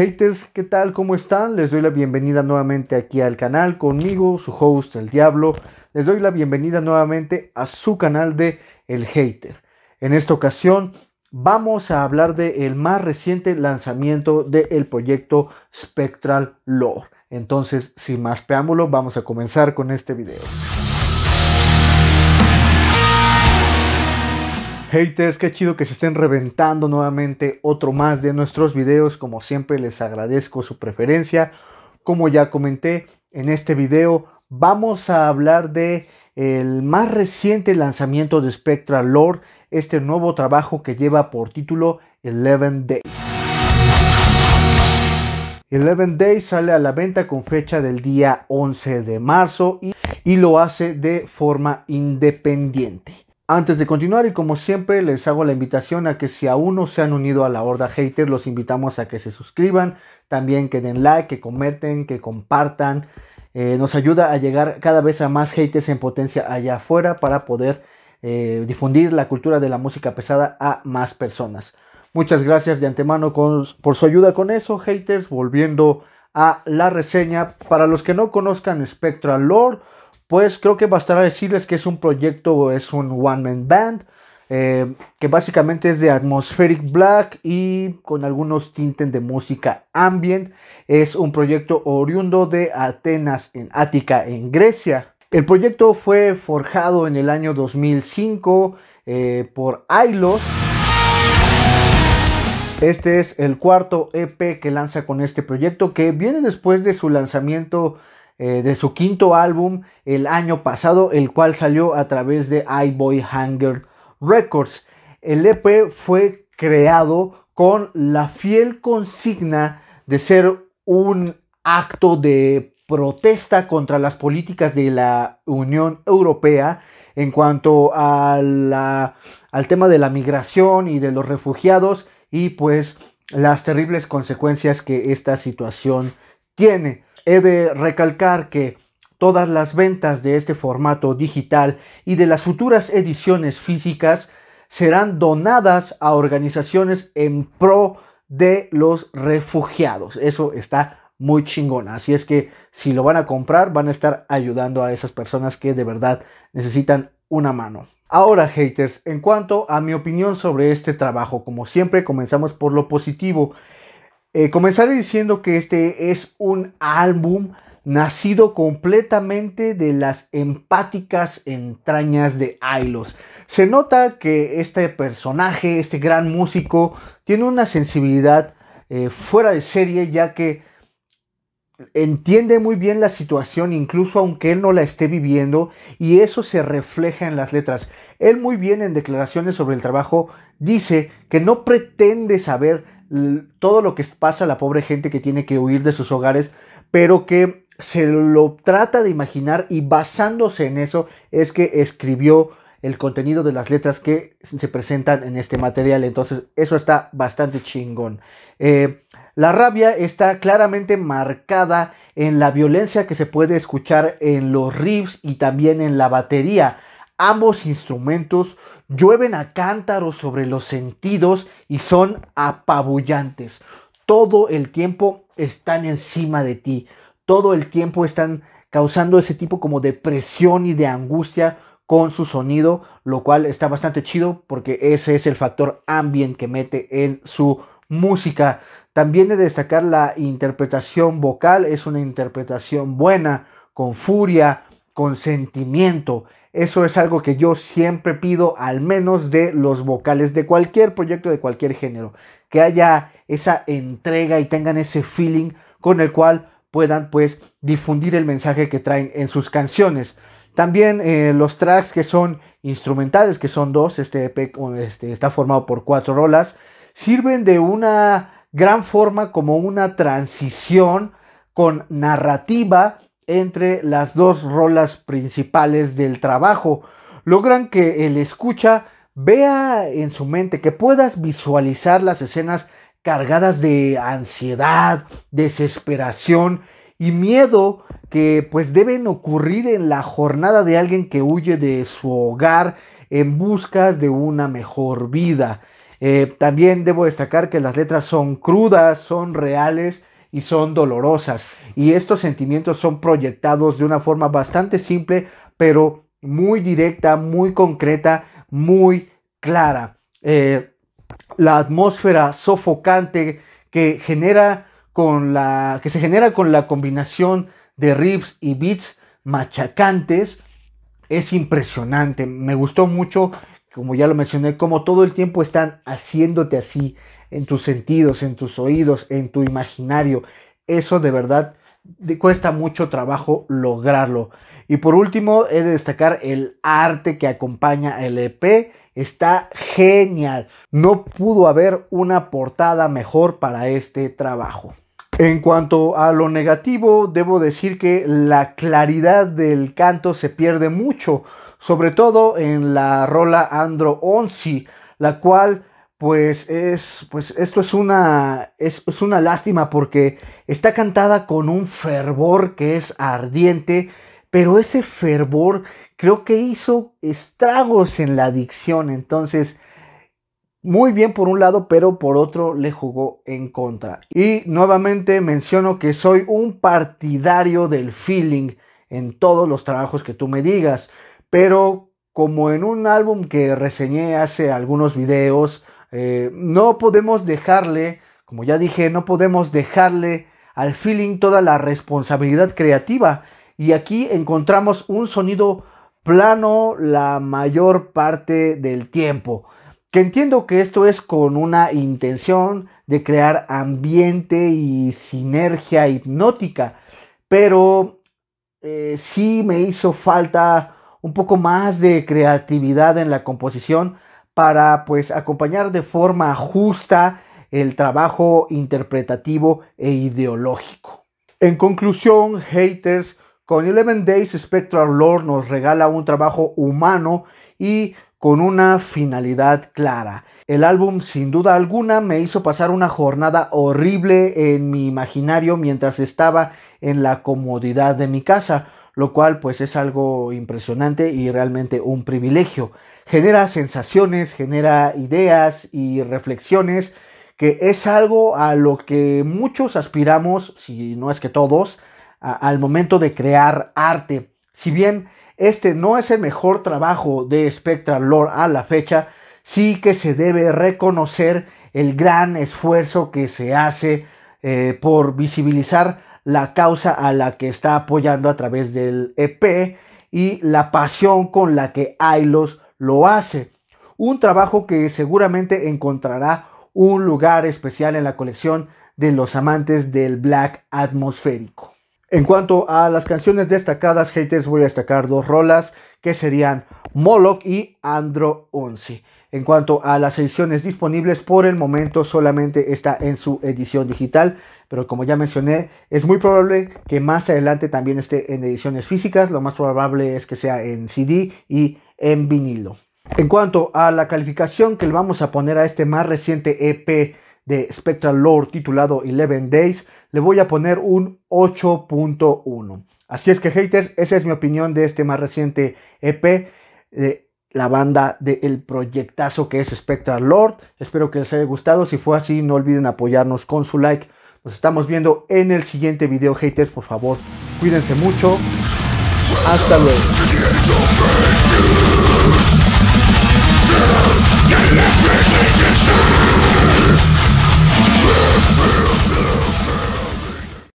haters, ¿qué tal? ¿Cómo están? Les doy la bienvenida nuevamente aquí al canal conmigo, su host El Diablo. Les doy la bienvenida nuevamente a su canal de El Hater. En esta ocasión vamos a hablar del el más reciente lanzamiento del el proyecto Spectral Lore. Entonces, sin más preámbulo, vamos a comenzar con este video. Haters, qué chido que se estén reventando nuevamente otro más de nuestros videos. Como siempre les agradezco su preferencia. Como ya comenté en este video, vamos a hablar de el más reciente lanzamiento de Spectral Lord, este nuevo trabajo que lleva por título 11 Days. 11 Days sale a la venta con fecha del día 11 de marzo y lo hace de forma independiente. Antes de continuar y como siempre les hago la invitación a que si aún no se han unido a la Horda Haters los invitamos a que se suscriban, también que den like, que comenten, que compartan. Eh, nos ayuda a llegar cada vez a más haters en potencia allá afuera para poder eh, difundir la cultura de la música pesada a más personas. Muchas gracias de antemano por su ayuda con eso, haters. Volviendo a la reseña, para los que no conozcan Spectral Lord pues creo que bastará decirles que es un proyecto, es un one man band, eh, que básicamente es de atmospheric black y con algunos tintes de música ambient. Es un proyecto oriundo de Atenas en Ática, en Grecia. El proyecto fue forjado en el año 2005 eh, por Ailos. Este es el cuarto EP que lanza con este proyecto que viene después de su lanzamiento eh, de su quinto álbum el año pasado, el cual salió a través de iBoy Hunger Records. El EP fue creado con la fiel consigna de ser un acto de protesta contra las políticas de la Unión Europea en cuanto al tema de la migración y de los refugiados y pues las terribles consecuencias que esta situación tiene. He de recalcar que todas las ventas de este formato digital y de las futuras ediciones físicas serán donadas a organizaciones en pro de los refugiados. Eso está muy chingona. Así es que si lo van a comprar, van a estar ayudando a esas personas que de verdad necesitan una mano. Ahora, haters, en cuanto a mi opinión sobre este trabajo, como siempre comenzamos por lo positivo. Eh, comenzaré diciendo que este es un álbum nacido completamente de las empáticas entrañas de Ailos. Se nota que este personaje, este gran músico, tiene una sensibilidad eh, fuera de serie ya que entiende muy bien la situación, incluso aunque él no la esté viviendo, y eso se refleja en las letras. Él muy bien en declaraciones sobre el trabajo dice que no pretende saber todo lo que pasa a la pobre gente que tiene que huir de sus hogares, pero que se lo trata de imaginar y basándose en eso es que escribió el contenido de las letras que se presentan en este material. Entonces eso está bastante chingón. Eh, la rabia está claramente marcada en la violencia que se puede escuchar en los riffs y también en la batería. Ambos instrumentos llueven a cántaros sobre los sentidos y son apabullantes. Todo el tiempo están encima de ti. Todo el tiempo están causando ese tipo como de presión y de angustia con su sonido, lo cual está bastante chido porque ese es el factor ambient que mete en su música. También de destacar la interpretación vocal, es una interpretación buena, con furia, con sentimiento. Eso es algo que yo siempre pido, al menos de los vocales de cualquier proyecto, de cualquier género. Que haya esa entrega y tengan ese feeling con el cual puedan pues difundir el mensaje que traen en sus canciones. También eh, los tracks que son instrumentales, que son dos, este EP este, está formado por cuatro rolas, sirven de una gran forma como una transición con narrativa entre las dos rolas principales del trabajo. Logran que el escucha vea en su mente, que puedas visualizar las escenas cargadas de ansiedad, desesperación y miedo que pues deben ocurrir en la jornada de alguien que huye de su hogar en busca de una mejor vida. Eh, también debo destacar que las letras son crudas, son reales y son dolorosas. Y estos sentimientos son proyectados de una forma bastante simple, pero muy directa, muy concreta, muy clara. Eh, la atmósfera sofocante que genera con la que se genera con la combinación de riffs y beats machacantes es impresionante. Me gustó mucho como ya lo mencioné, como todo el tiempo están haciéndote así en tus sentidos, en tus oídos, en tu imaginario. Eso de verdad cuesta mucho trabajo lograrlo. Y por último, he de destacar el arte que acompaña el EP. Está genial. No pudo haber una portada mejor para este trabajo. En cuanto a lo negativo, debo decir que la claridad del canto se pierde mucho sobre todo en la rola Andro 11, la cual pues es pues esto es una es, es una lástima porque está cantada con un fervor que es ardiente, pero ese fervor creo que hizo estragos en la adicción, entonces muy bien por un lado, pero por otro le jugó en contra. Y nuevamente menciono que soy un partidario del feeling en todos los trabajos que tú me digas pero como en un álbum que reseñé hace algunos videos, eh, no podemos dejarle, como ya dije, no podemos dejarle al feeling toda la responsabilidad creativa. Y aquí encontramos un sonido plano la mayor parte del tiempo. Que entiendo que esto es con una intención de crear ambiente y sinergia hipnótica, pero eh, sí me hizo falta un poco más de creatividad en la composición para pues acompañar de forma justa el trabajo interpretativo e ideológico. En conclusión, haters, con Eleven Days Spectral Lore nos regala un trabajo humano y con una finalidad clara. El álbum sin duda alguna me hizo pasar una jornada horrible en mi imaginario mientras estaba en la comodidad de mi casa lo cual pues es algo impresionante y realmente un privilegio. Genera sensaciones, genera ideas y reflexiones, que es algo a lo que muchos aspiramos, si no es que todos, al momento de crear arte. Si bien este no es el mejor trabajo de Spectral Lore a la fecha, sí que se debe reconocer el gran esfuerzo que se hace eh, por visibilizar la causa a la que está apoyando a través del EP y la pasión con la que Ailos lo hace. Un trabajo que seguramente encontrará un lugar especial en la colección de los amantes del black atmosférico. En cuanto a las canciones destacadas, haters, voy a destacar dos rolas que serían Moloch y Andro 11. En cuanto a las ediciones disponibles, por el momento solamente está en su edición digital, pero como ya mencioné, es muy probable que más adelante también esté en ediciones físicas, lo más probable es que sea en CD y en vinilo. En cuanto a la calificación que le vamos a poner a este más reciente EP de Spectral Lore titulado 11 Days, le voy a poner un 8.1. Así es que haters, esa es mi opinión de este más reciente EP. de la banda del proyectazo que es Spectral Lord. Espero que les haya gustado. Si fue así, no olviden apoyarnos con su like. Nos estamos viendo en el siguiente video, haters. Por favor, cuídense mucho. Hasta luego.